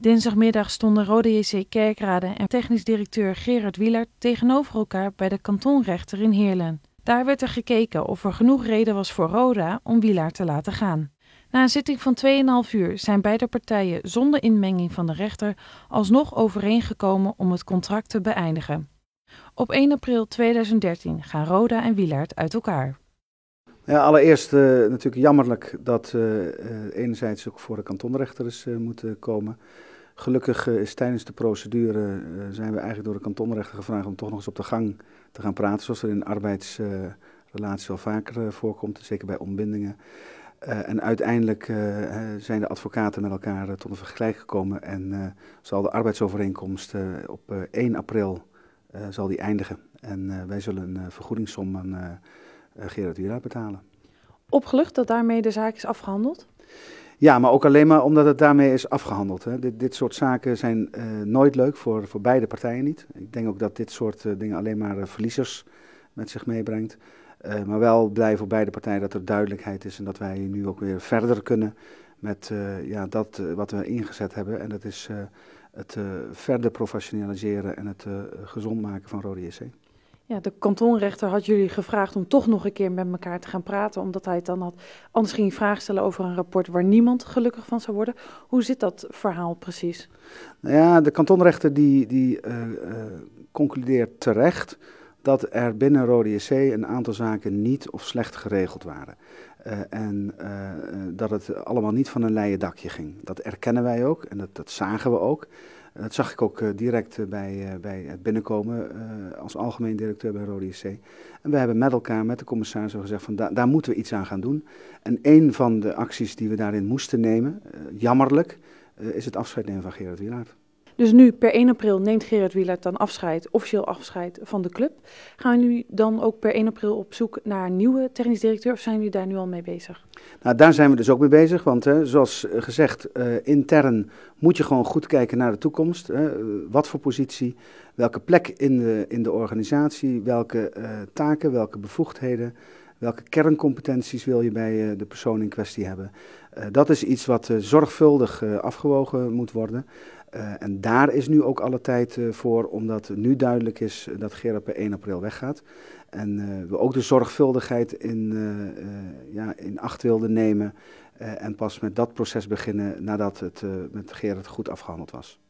Dinsdagmiddag stonden Rode JC Kerkrade en technisch directeur Gerard Wielert tegenover elkaar bij de kantonrechter in Heerlen. Daar werd er gekeken of er genoeg reden was voor Roda om Wielaert te laten gaan. Na een zitting van 2,5 uur zijn beide partijen zonder inmenging van de rechter alsnog overeengekomen om het contract te beëindigen. Op 1 april 2013 gaan Roda en Wielaert uit elkaar. Ja, allereerst eh, natuurlijk jammerlijk dat uh, enerzijds ook voor de kantonrechter is moeten komen. Gelukkig is tijdens de procedure zijn we eigenlijk door de kantonrechter gevraagd om toch nog eens op de gang te gaan praten. Zoals er in arbeidsrelaties wel vaker voorkomt, zeker bij ontbindingen. en uiteindelijk zijn de advocaten met elkaar tot een vergelijk gekomen en zal de arbeidsovereenkomst op 1 april zal die eindigen. En wij zullen een vergoedingssom aan eh, Gerard Wieland betalen. Opgelucht dat daarmee de zaak is afgehandeld? Ja, maar ook alleen maar omdat het daarmee is afgehandeld. Hè. Dit, dit soort zaken zijn eh, nooit leuk voor, voor beide partijen niet. Ik denk ook dat dit soort eh, dingen alleen maar verliezers met zich meebrengt. maar wel blij voor beide partijen dat er duidelijkheid is en dat wij nu ook weer verder kunnen met ja, dat wat we ingezet hebben. En dat is het verder professionaliseren en het gezond maken van Rode JC. Ja, de kantonrechter had jullie gevraagd om toch nog een keer met elkaar te gaan praten, omdat hij het dan had. Anders ging je vragen stellen over een rapport waar niemand gelukkig van zou worden. Hoe zit dat verhaal precies? Nou ja, de kantonrechter die, die eh, eh, concludeert terecht dat er binnen Rode JC een aantal zaken niet of slecht geregeld waren. Eh, en dat het allemaal niet van een leien dakje ging. Dat erkennen wij ook en dat, dat zagen we ook dat zag ik ook eh, direct eh, bij, eh, bij het binnenkomen als algemeen directeur bij Rode IC. En we hebben met elkaar, met de commissaris, gezegd van daar moeten we iets aan gaan doen. En een van de acties die we daarin moesten nemen, jammerlijk, is het afscheid nemen van Gerard Wielaert. Dus nu per 1 april neemt Gerard Wielert dan afscheid, officieel afscheid van de club. Gaan we nu dan ook per 1 april op zoek naar een nieuwe technisch directeur of zijn jullie daar nu al mee bezig? Nou, daar zijn we dus ook mee bezig, want hè, zoals eh, gezegd, eh, intern moet je gewoon goed kijken naar de toekomst. Hè. Eh, wat voor positie, welke plek in de, in de organisatie, welke taken, welke bevoegdheden. Welke kerncompetenties wil je bij de persoon in kwestie hebben? dat is iets wat zorgvuldig afgewogen moet worden. Eh, en daar is nu ook alle tijd eh, voor, omdat nu duidelijk is eh, dat Gerard per 1 april weggaat. En we ook de zorgvuldigheid in, ja, in acht wilden nemen. en pas met dat proces beginnen nadat het met Gerard goed afgehandeld was.